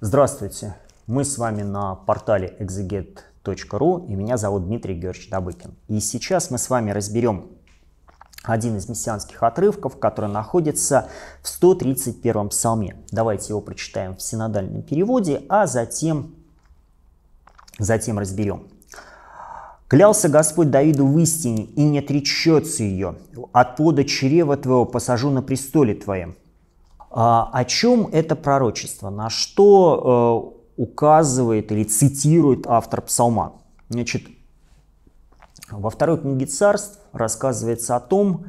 Здравствуйте! Мы с вами на портале exeget.ru и меня зовут Дмитрий Георгиевич Добыкин. И сейчас мы с вами разберем один из мессианских отрывков, который находится в 131 псалме. Давайте его прочитаем в синодальном переводе, а затем, затем разберем. «Клялся Господь Давиду в истине, и не отречется ее. От плода чрева твоего посажу на престоле твоем, а, о чем это пророчество? На что э, указывает или цитирует автор псалма? Значит, во второй книге царств рассказывается о том,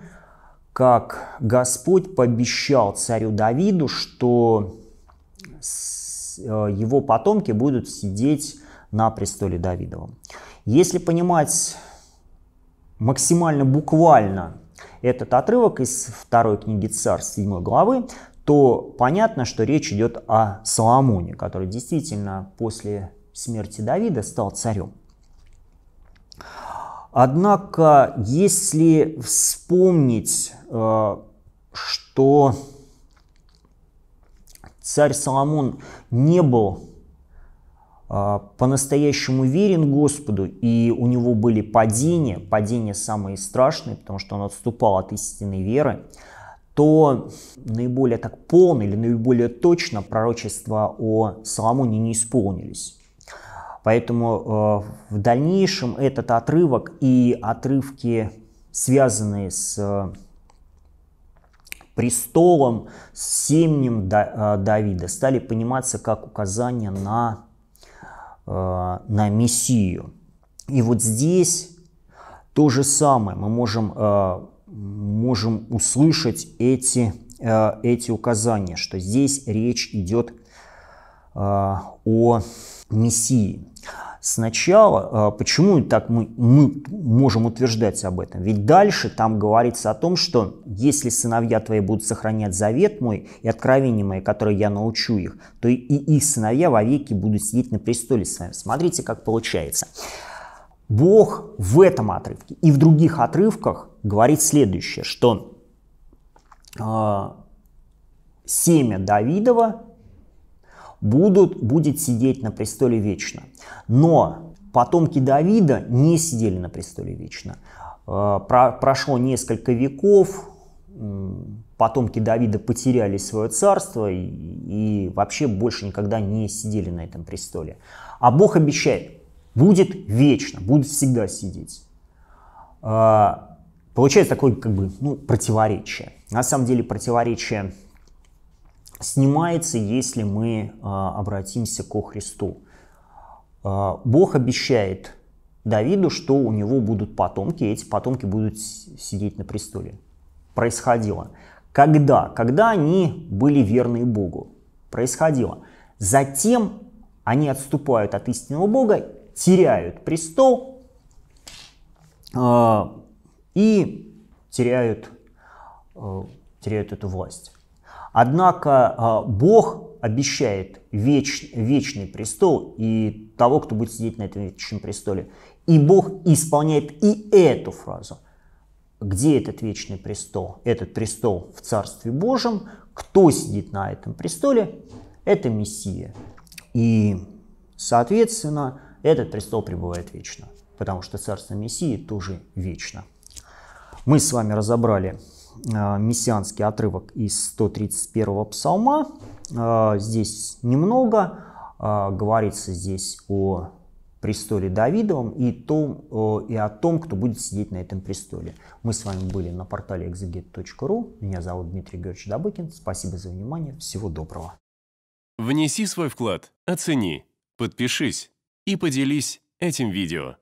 как Господь пообещал царю Давиду, что э, его потомки будут сидеть на престоле Давидова. Если понимать максимально буквально этот отрывок из второй книги Царств 7 главы, то понятно, что речь идет о Соломоне, который действительно после смерти Давида стал царем. Однако, если вспомнить, э, что царь Соломон не был э, по-настоящему верен Господу, и у него были падения, падения самые страшные, потому что он отступал от истинной веры, то наиболее так полно или наиболее точно пророчества о Соломоне не исполнились. Поэтому э, в дальнейшем этот отрывок и отрывки, связанные с э, престолом, с семенем да, э, Давида, стали пониматься как указание на, э, на Мессию. И вот здесь то же самое мы можем э, можем услышать эти, э, эти указания, что здесь речь идет э, о Мессии. Сначала, э, почему так мы, мы можем утверждать об этом? Ведь дальше там говорится о том, что если сыновья твои будут сохранять завет мой и откровение мое, которое я научу их, то и их сыновья вовеки будут сидеть на престоле с вами. Смотрите, как получается. Бог в этом отрывке и в других отрывках говорит следующее, что э, семя Давидова будут, будет сидеть на престоле вечно. Но потомки Давида не сидели на престоле вечно. Э, про, прошло несколько веков, э, потомки Давида потеряли свое царство и, и вообще больше никогда не сидели на этом престоле. А Бог обещает, будет вечно, будет всегда сидеть. А, Получается такое как бы ну, противоречие. На самом деле противоречие снимается, если мы а, обратимся ко Христу. А, Бог обещает Давиду, что у него будут потомки, и эти потомки будут сидеть на престоле. Происходило. Когда? Когда они были верны Богу. Происходило. Затем они отступают от истинного Бога, теряют престол, а, и теряют, э, теряют эту власть. Однако э, Бог обещает веч, вечный престол и того, кто будет сидеть на этом вечном престоле. И Бог исполняет и эту фразу. Где этот вечный престол? Этот престол в Царстве Божьем. Кто сидит на этом престоле? Это Мессия. И, соответственно, этот престол пребывает вечно, потому что Царство Мессии тоже вечно. Мы с вами разобрали э, мессианский отрывок из 131 псалма. Э, здесь немного. Э, говорится здесь о престоле Давидовом и, том, и о том, кто будет сидеть на этом престоле. Мы с вами были на портале exeget.ru. Меня зовут Дмитрий Георгиевич Добыкин. Спасибо за внимание. Всего доброго. Внеси свой вклад, оцени, подпишись и поделись этим видео.